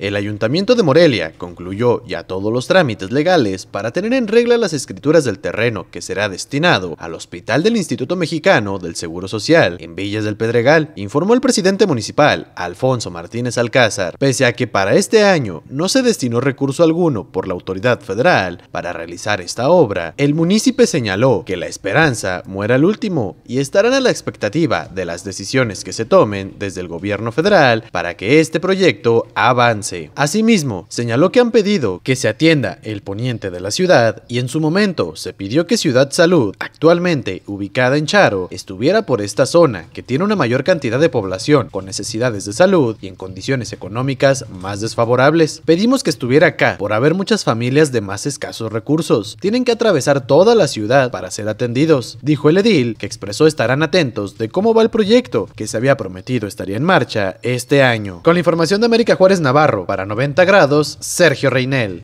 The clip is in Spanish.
El Ayuntamiento de Morelia concluyó ya todos los trámites legales para tener en regla las escrituras del terreno que será destinado al Hospital del Instituto Mexicano del Seguro Social en Villas del Pedregal, informó el presidente municipal, Alfonso Martínez Alcázar, pese a que para este año no se destinó recurso alguno por la autoridad federal para realizar esta obra. El munícipe señaló que la esperanza muera al último y estarán a la expectativa de las decisiones que se tomen desde el gobierno federal para que este proyecto avance Asimismo, señaló que han pedido que se atienda el poniente de la ciudad y en su momento se pidió que Ciudad Salud, actualmente ubicada en Charo, estuviera por esta zona que tiene una mayor cantidad de población con necesidades de salud y en condiciones económicas más desfavorables. Pedimos que estuviera acá por haber muchas familias de más escasos recursos. Tienen que atravesar toda la ciudad para ser atendidos, dijo el edil, que expresó estarán atentos de cómo va el proyecto que se había prometido estaría en marcha este año. Con la información de América Juárez Navarro, para 90 grados, Sergio Reinel.